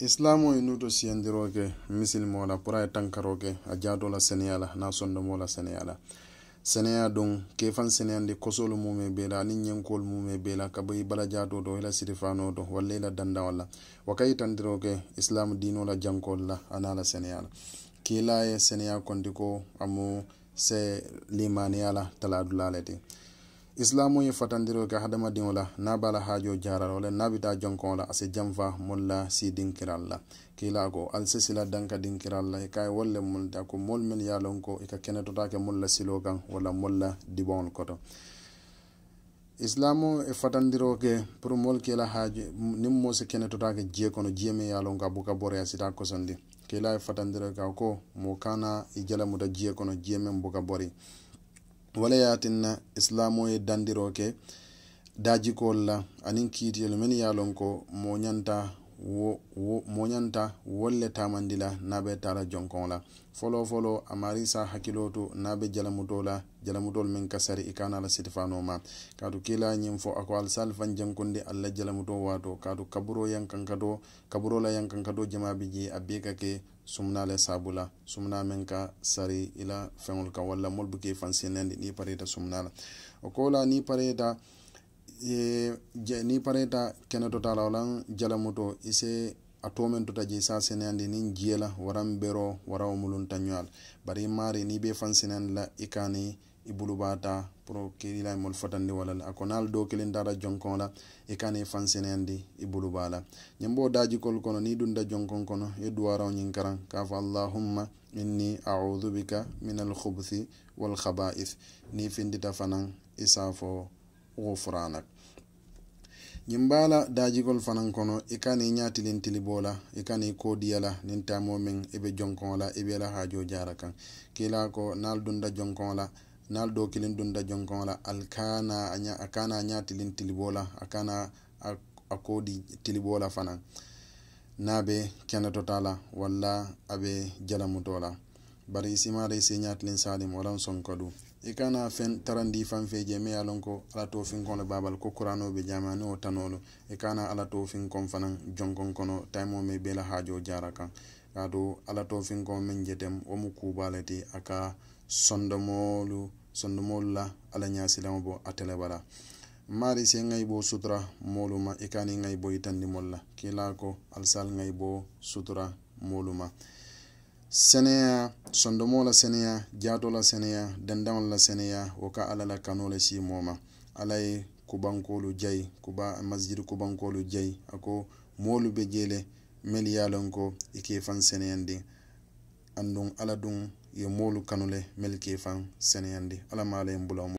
islamo ye nuto siyandiro ke misilimo la pour a ye tankaro ke a jaato la seneya la n'a sondomo la seneya la seneya don kefan seneyandi kosolu mume be la aniŋ ñenkolu mume be la ka bo i bala jaato to i la sirifano to walla i la dandaŋo la waka ka yitandiro ke islamu diino la jankolu la ana la seneya la kiila ye seneya konti ko amu se limaniya la tala dula le ti islamuye fatandiroga hadama diola nabala hajo jararole nabita jonkola ase jamfa molla si dinkiralla kilako alsesila danka dinkiralla ekaye wolle molte ako mol men yalon ko eka kenetotake molla silokan walla molla dibol koto islamu e fatandiroke pour mol kila haaje nin mose kene totake jee kono jeeme yalon ko abuka boroya sita kosondi kila e fatandiroke ako mo kana i jalamuta jee kono jeemen buka bori wala yatinna islamoye dandiroke dajikol la anin kiitiyel men yalon ko moñanta wo, wo, moñanta wolle tamandi la naɓe tara jonkon la folo folo a mari sa hakkilotu naɓe jalamutola jalamutol min kasari i kanala sitifanoma kaatu kila ñin fo ako alsal fan jankundi allah jalamuto wato kaatu kaburo yankankato kaburo la yankankato jamabiji a bikake sumna le sabula sumna meŋ ka sari i la feŋolu ka walla molu be ke fansinendi niŋ pareta sumna la o ko la niŋ pareta niŋ pareta kene tota la walaŋ jalamuto i se a to meŋ tota je i se a seneyandi niŋ jiye la waraŋ bero warawo mulunta ɲoa la bari i maari niŋ i be fansinendi la i ka ibulubata pour kelila imol fotandi walal ako nal dow kelin dara jonkon la e kane fansinandi ibulubala ñembo dajikol kono ni ɗunda jonkon kono e duwaraw ñin karan kafo allahumma inni audu bika min alhubsi walhaba'ith ni findita fanan isafo gufranak ñimbala dajikol fanan kono i kani ñatilintilibola i kani kodiyala nin tamo min i be jonkon la i be la hajo jara kan kila ko nal dunda jonkon la nal ɗo kilin ɗum da jonkonla a kana a ñatilin tilibola a kana a kodi tilibola fanan naɓe kenetotala walla aɓe jalamutola bari isimara isi ñatilin salim walan sonkadu i kana fen tarandi fanfeje mai alon ko ala tofinkonlo babal ko kuranoɓe jamani o tanolo i kana ala tofinkon fanan jonkonkono taimo mai bela hajo jara kan gato ala tofinkon min jetem womu kubalete aka sondomolu sondu molula ala ñasilama bo a telebala mari si ŋay bo sutura moluma i kani ŋay bo itandi molla kila ko alsal ŋay bo sutura moluma seneya sondomo la seneya jato la seneya dandaŋol la seneya wo ka ala la kano le si moma ala ye kubankolu jayi kuba masjid kubankolu jayi ako molu be jele mel ye lon ko i ke fan seneyandi anduŋ ala duŋ ye moolu kanule melke faŋ seneyaandi alla maala ye n